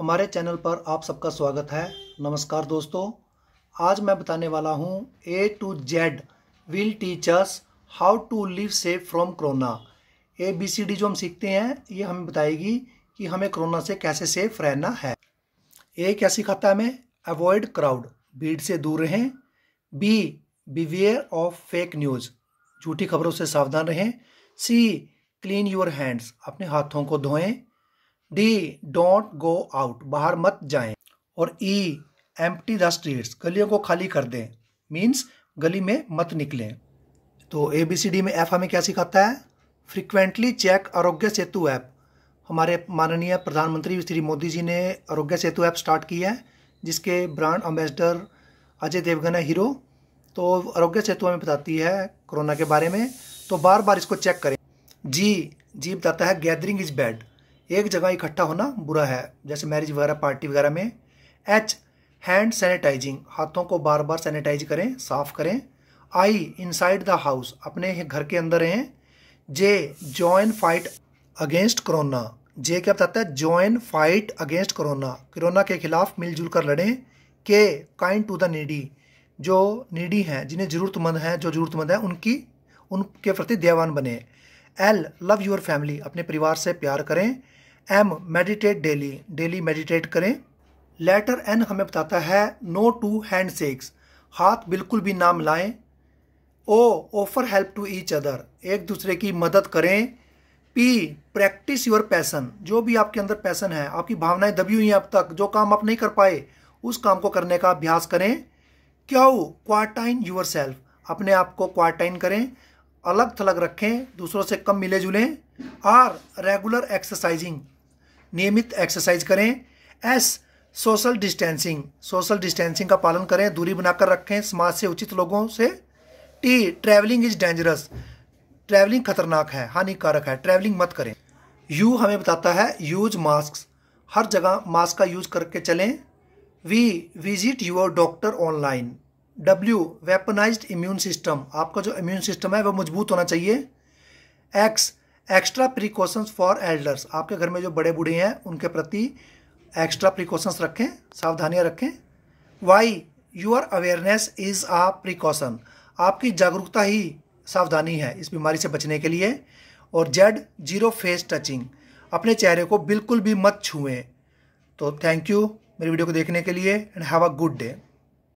हमारे चैनल पर आप सबका स्वागत है नमस्कार दोस्तों आज मैं बताने वाला हूँ A to Z will teachers how to live safe from corona A B C D जो हम सीखते हैं ये हमें बताएगी कि हमें कोरोना से कैसे सेफ रहना है ए क्या सिखाता है हमें अवॉइड क्राउड भीड़ से दूर रहें B beware of fake news झूठी खबरों से सावधान रहें सी क्लीन योर हैंड्स अपने हाथों को धोएं डी डोंट गो आउट बाहर मत जाएं और ई एम्प्टी द स्ट्रीट्स गलियों को खाली कर दें मीन्स गली में मत निकलें तो ए बी सी डी में एफ हमें क्या सिखाता है फ्रिक्वेंटली चेक आरोग्य सेतु ऐप हमारे माननीय प्रधानमंत्री श्री मोदी जी ने आरोग्य सेतु ऐप स्टार्ट किया है जिसके ब्रांड एम्बेसडर अजय देवगन है हीरो तो आरोग्य सेतु हमें बताती है कोरोना के बारे में तो बार बार इसको चेक करें जी जी बताता है गैदरिंग इज बैड एक जगह इकट्ठा होना बुरा है जैसे मैरिज वगैरह पार्टी वगैरह में एच हैंड सैनिटाइजिंग हाथों को बार बार सैनिटाइज करें साफ करें आई इनसाइड द हाउस अपने घर के अंदर रहें J join fight against corona J क्या बताता है join fight against corona corona के खिलाफ मिलजुल कर लड़ें K kind to the needy जो नीडी हैं जिन्हें ज़रूरतमंद हैं जो ज़रूरतमंद हैं उनकी उनके प्रति दयावान बने एल लव योर फैमिली अपने परिवार से प्यार करें M meditate daily daily meditate करें लेटर एन हमें बताता है नो टू हैंड सेक्स हाथ बिल्कुल भी ना मिलाएं O offer help to each other एक दूसरे की मदद करें पी प्रैक्टिस योर पैसन जो भी आपके अंदर पैसन है आपकी भावनाएं दबी हुई हैं अब तक जो काम आप नहीं कर पाए उस काम को करने का अभ्यास करें क्यों क्वार्टाइन योर सेल्फ अपने आप को क्वार्टाइन करें अलग थलग रखें दूसरों से कम मिले जुलें आर रेगुलर एक्सरसाइजिंग नियमित एक्सरसाइज करें S social distancing social distancing का पालन करें दूरी बनाकर रखें समाज से उचित लोगों से T travelling is dangerous travelling खतरनाक है हानिकारक है ट्रैवलिंग मत करें यू हमें बताता है यूज मास्क हर जगह मास्क का यूज करके चलें V visit your doctor online W weaponised immune system आपका जो इम्यून सिस्टम है वह मजबूत होना चाहिए X extra precautions for elders आपके घर में जो बड़े बूढ़े हैं उनके प्रति एक्स्ट्रा प्रिकॉशंस रखें सावधानियाँ रखें Y your awareness is a precaution आपकी जागरूकता ही सावधानी है इस बीमारी से बचने के लिए और जेड जीरो फेस टचिंग अपने चेहरे को बिल्कुल भी मत छुएं तो थैंक यू मेरी वीडियो को देखने के लिए and have a good day